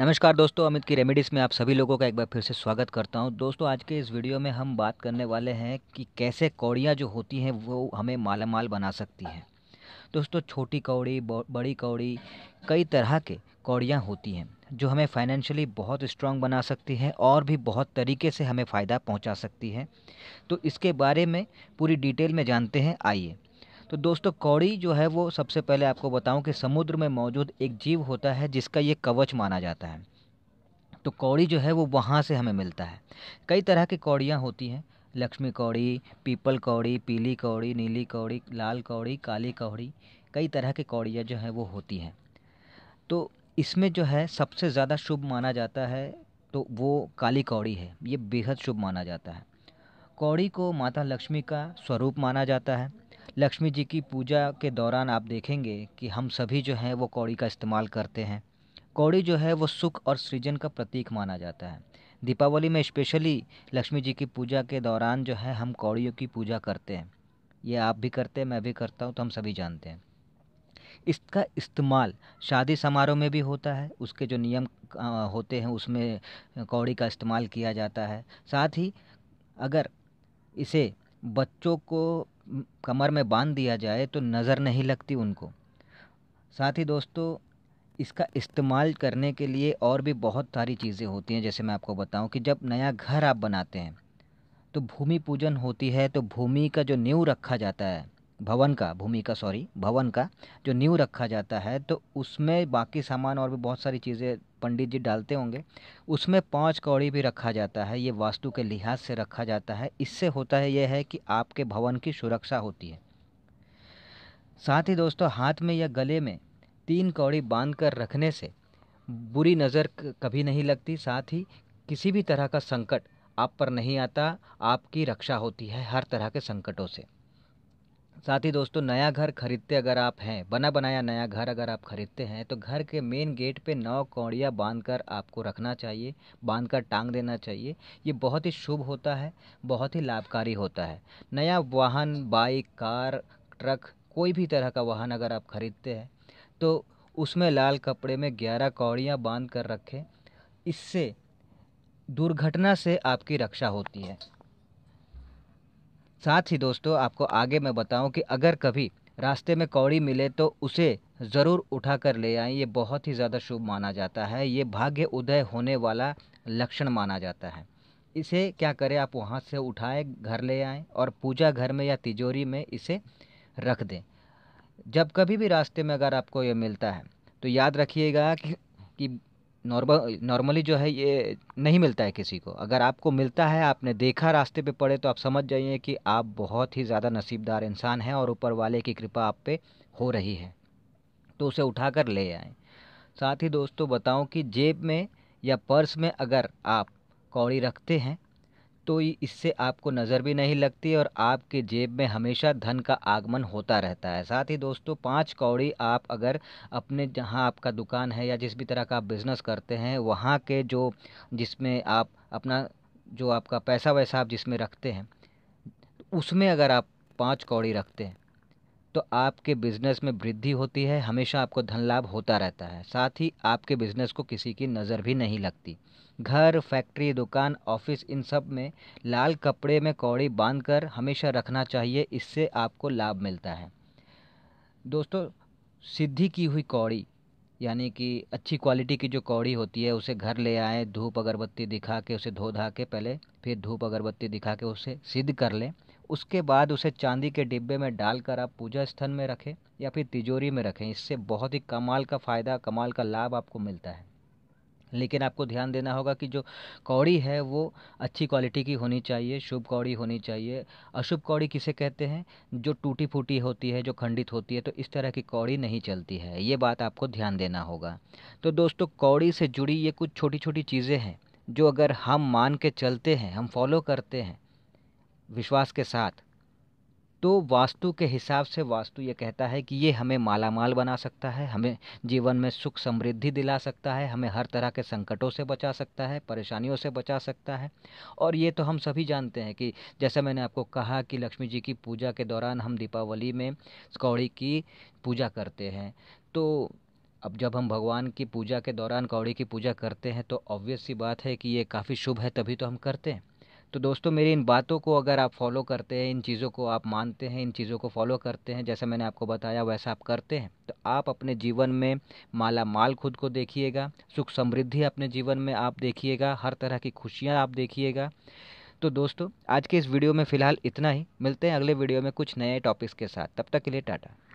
नमस्कार दोस्तों अमित की रेमेडीज़ में आप सभी लोगों का एक बार फिर से स्वागत करता हूं दोस्तों आज के इस वीडियो में हम बात करने वाले हैं कि कैसे कौड़ियाँ जो होती हैं वो हमें मालामाल बना सकती हैं दोस्तों छोटी कौड़ी बड़ी कौड़ी कई तरह के कौड़ियाँ होती हैं जो हमें फाइनेंशियली बहुत स्ट्रांग बना सकती हैं और भी बहुत तरीके से हमें फ़ायदा पहुँचा सकती हैं तो इसके बारे में पूरी डिटेल में जानते हैं आइए तो दोस्तों कौड़ी जो है वो सबसे पहले आपको बताऊं कि समुद्र में मौजूद एक जीव होता है जिसका ये कवच माना जाता है तो कौड़ी जो है वो वहाँ से हमें मिलता है कई तरह की कौड़ियाँ होती हैं लक्ष्मी कौड़ी पीपल कौड़ी पीली कौड़ी नीली कौड़ी लाल कौड़ी काली कौड़ी कई तरह की कौड़ियाँ जो हैं वो होती हैं तो इसमें जो है सबसे ज़्यादा शुभ माना जाता है तो वो काली कौड़ी है ये बेहद शुभ माना जाता है कौड़ी को माता लक्ष्मी का स्वरूप माना जाता है लक्ष्मी जी की पूजा के दौरान आप देखेंगे कि हम सभी जो हैं वो कौड़ी का इस्तेमाल करते हैं कौड़ी जो है वो सुख और सृजन का प्रतीक माना जाता है दीपावली में स्पेशली लक्ष्मी जी की पूजा के दौरान जो है हम कौड़ियों की पूजा करते हैं ये आप भी करते हैं मैं भी करता हूँ तो हम सभी जानते हैं इसका इस्तेमाल शादी समारोह में भी होता है उसके जो नियम होते हैं उसमें कौड़ी का इस्तेमाल किया जाता है साथ ही अगर इसे बच्चों को कमर में बांध दिया जाए तो नज़र नहीं लगती उनको साथ ही दोस्तों इसका इस्तेमाल करने के लिए और भी बहुत सारी चीज़ें होती हैं जैसे मैं आपको बताऊं कि जब नया घर आप बनाते हैं तो भूमि पूजन होती है तो भूमि का जो नींव रखा जाता है भवन का भूमि का सॉरी भवन का जो नींव रखा जाता है तो उसमें बाकी सामान और भी बहुत सारी चीज़ें पंडित जी डालते होंगे उसमें पाँच कौड़ी भी रखा जाता है ये वास्तु के लिहाज से रखा जाता है इससे होता है यह है कि आपके भवन की सुरक्षा होती है साथ ही दोस्तों हाथ में या गले में तीन कौड़ी बांध कर रखने से बुरी नज़र कभी नहीं लगती साथ ही किसी भी तरह का संकट आप पर नहीं आता आपकी रक्षा होती है हर तरह के संकटों से साथ ही दोस्तों नया घर खरीदते अगर आप हैं बना बनाया नया घर अगर आप खरीदते हैं तो घर के मेन गेट पे नौ कौड़ियाँ बांधकर आपको रखना चाहिए बांधकर टांग देना चाहिए ये बहुत ही शुभ होता है बहुत ही लाभकारी होता है नया वाहन बाइक कार ट्रक कोई भी तरह का वाहन अगर आप खरीदते हैं तो उसमें लाल कपड़े में ग्यारह कौड़ियाँ बांध कर रखें इससे दुर्घटना से आपकी रक्षा होती है साथ ही दोस्तों आपको आगे मैं बताऊं कि अगर कभी रास्ते में कौड़ी मिले तो उसे ज़रूर उठा कर ले आएँ ये बहुत ही ज़्यादा शुभ माना जाता है ये भाग्य उदय होने वाला लक्षण माना जाता है इसे क्या करें आप वहाँ से उठाएं घर ले आएँ और पूजा घर में या तिजोरी में इसे रख दें जब कभी भी रास्ते में अगर आपको ये मिलता है तो याद रखिएगा कि कि नॉर्मल नॉर्मली जो है ये नहीं मिलता है किसी को अगर आपको मिलता है आपने देखा रास्ते पे पड़े तो आप समझ जाइए कि आप बहुत ही ज़्यादा नसीबदार इंसान हैं और ऊपर वाले की कृपा आप पे हो रही है तो उसे उठा कर ले आए साथ ही दोस्तों बताऊं कि जेब में या पर्स में अगर आप कौड़ी रखते हैं तो इससे आपको नज़र भी नहीं लगती और आपके जेब में हमेशा धन का आगमन होता रहता है साथ ही दोस्तों पाँच कौड़ी आप अगर अपने जहाँ आपका दुकान है या जिस भी तरह का आप बिज़नेस करते हैं वहाँ के जो जिसमें आप अपना जो आपका पैसा वैसा आप जिसमें रखते हैं उसमें अगर आप पाँच कौड़ी रखते हैं तो आपके बिजनेस में वृद्धि होती है हमेशा आपको धन लाभ होता रहता है साथ ही आपके बिजनेस को किसी की नज़र भी नहीं लगती घर फैक्ट्री दुकान ऑफिस इन सब में लाल कपड़े में कौड़ी बांध कर हमेशा रखना चाहिए इससे आपको लाभ मिलता है दोस्तों सिद्धि की हुई कौड़ी यानी कि अच्छी क्वालिटी की जो कौड़ी होती है उसे घर ले आए धूप अगरबत्ती दिखा के उसे धो धा के पहले फिर धूप अगरबत्ती दिखा के उसे सिद्ध कर लें उसके बाद उसे चांदी के डिब्बे में डालकर आप पूजा स्थल में रखें या फिर तिजोरी में रखें इससे बहुत ही कमाल का फ़ायदा कमाल का लाभ आपको मिलता है लेकिन आपको ध्यान देना होगा कि जो कौड़ी है वो अच्छी क्वालिटी की होनी चाहिए शुभ कौड़ी होनी चाहिए अशुभ कौड़ी किसे कहते हैं जो टूटी फूटी होती है जो खंडित होती है तो इस तरह की कौड़ी नहीं चलती है ये बात आपको ध्यान देना होगा तो दोस्तों कौड़ी से जुड़ी ये कुछ छोटी छोटी चीज़ें हैं जो अगर हम मान के चलते हैं हम फॉलो करते हैं विश्वास के साथ तो वास्तु के हिसाब से वास्तु ये कहता है कि ये हमें माला माल बना सकता है हमें जीवन में सुख समृद्धि दिला सकता है हमें हर तरह के संकटों से बचा सकता है परेशानियों से बचा सकता है और ये तो हम सभी जानते हैं कि जैसे मैंने आपको कहा कि लक्ष्मी जी की पूजा के दौरान हम दीपावली में कौड़ी की पूजा करते हैं तो अब जब हम भगवान की पूजा के दौरान कौड़ी की पूजा करते हैं तो ऑब्वियस सी बात है कि ये काफ़ी शुभ है तभी तो हम करते हैं तो दोस्तों मेरी इन बातों को अगर आप फॉलो करते हैं इन चीज़ों को आप मानते हैं इन चीज़ों को फॉलो करते हैं जैसा मैंने आपको बताया वैसा आप करते हैं तो आप अपने जीवन में माला माल खुद को देखिएगा सुख समृद्धि अपने जीवन में आप देखिएगा हर तरह की खुशियाँ आप देखिएगा तो दोस्तों आज के इस वीडियो में फ़िलहाल इतना ही मिलते हैं अगले वीडियो में कुछ नए टॉपिक्स के साथ तब तक के लिए टाटा